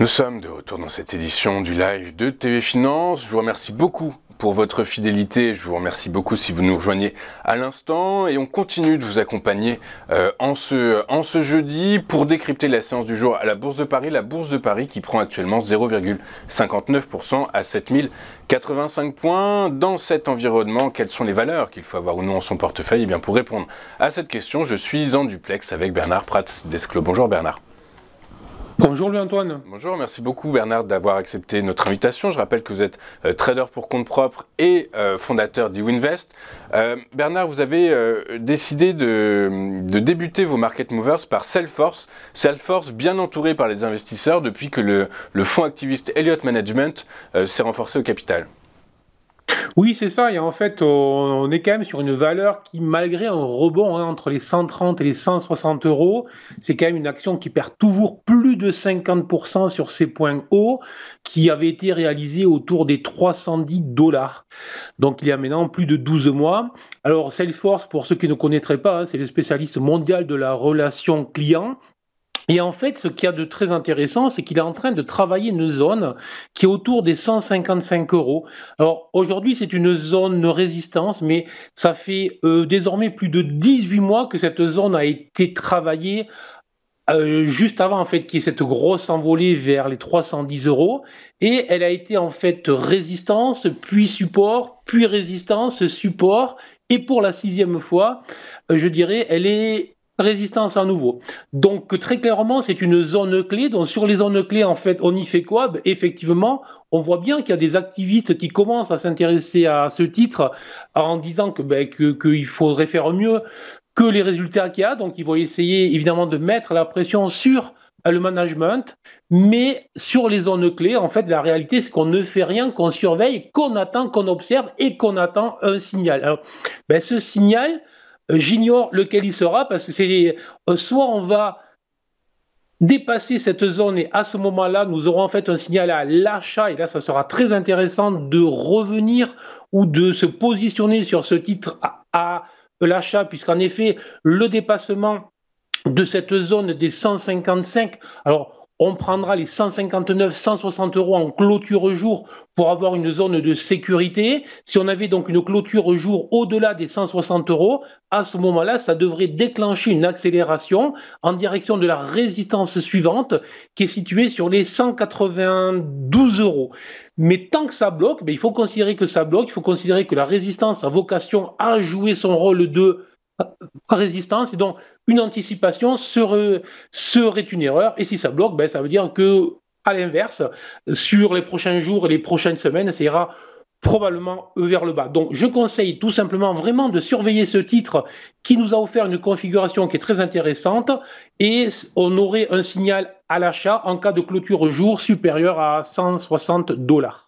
Nous sommes de retour dans cette édition du live de TV Finance. Je vous remercie beaucoup pour votre fidélité. Je vous remercie beaucoup si vous nous rejoignez à l'instant et on continue de vous accompagner euh, en, ce, en ce jeudi pour décrypter la séance du jour à la Bourse de Paris. La Bourse de Paris qui prend actuellement 0,59% à 7085 points. Dans cet environnement, quelles sont les valeurs qu'il faut avoir ou non en son portefeuille et eh bien, Pour répondre à cette question, je suis en duplex avec Bernard Prats d'Esclos. Bonjour Bernard. Bonjour Louis-Antoine. Bonjour, merci beaucoup Bernard d'avoir accepté notre invitation. Je rappelle que vous êtes euh, trader pour compte propre et euh, fondateur d'EWinvest. Euh, Bernard, vous avez décidé de, débuter vos market movers par Salesforce. Salesforce bien entouré par les investisseurs depuis que le, le fonds activiste Elliott Management s'est renforcé au capital. Oui, c'est ça. Et en fait, on est quand même sur une valeur qui, malgré un rebond hein, entre les 130 et les 160 euros, c'est quand même une action qui perd toujours plus de 50% sur ses points hauts, qui avait été réalisée autour des 310 dollars. Donc, il y a maintenant plus de 12 mois. Alors, Salesforce, pour ceux qui ne connaîtraient pas, hein, c'est le spécialiste mondial de la relation client et en fait, ce qu'il y a de très intéressant, c'est qu'il est en train de travailler une zone qui est autour des 155 euros. Alors aujourd'hui, c'est une zone résistance, mais ça fait euh, désormais plus de 18 mois que cette zone a été travaillée euh, juste avant en fait qu'il y ait cette grosse envolée vers les 310 euros et elle a été en fait résistance puis support puis résistance support et pour la sixième fois euh, je dirais elle est résistance à nouveau. Donc très clairement, c'est une zone clé. Donc sur les zones clés, en fait, on y fait quoi ben, Effectivement, on voit bien qu'il y a des activistes qui commencent à s'intéresser à ce titre en disant ben, que qu'il faudrait faire mieux que les résultats qu'il y a. Donc ils vont essayer évidemment de mettre la pression sur euh, le management, mais sur les zones clés, en fait, la réalité, c'est qu'on ne fait rien, qu'on surveille, qu'on attend, qu'on observe et qu'on attend un signal. ben, ce signal, euh, j'ignore lequel il sera parce que c'est euh, soit on va dépasser cette zone et à ce moment-là, nous aurons en fait un signal à l'achat et là, ça sera très intéressant de revenir ou de se positionner sur ce titre à, l'achat puisqu'en effet, le dépassement de cette zone des 155, alors on prendra les 159, 160 euros en clôture jour pour avoir une zone de sécurité. Si on avait donc une clôture jour au-delà des 160 euros, à ce moment-là, ça devrait déclencher une accélération en direction de la résistance suivante qui est située sur les 192 euros. Mais tant que ça bloque, ben, il faut considérer que ça bloque, il faut considérer que la résistance a vocation à jouer son rôle de résistance. Et donc, une anticipation serait, une erreur. Et si ça bloque, ben, ça veut dire que, à l'inverse, sur les prochains jours et les prochaines semaines, ça ira probablement vers le bas. Donc je conseille tout simplement vraiment de surveiller ce titre qui nous a offert une configuration qui est très intéressante et on aurait un signal à l'achat en cas de clôture jour supérieur à 160 dollars.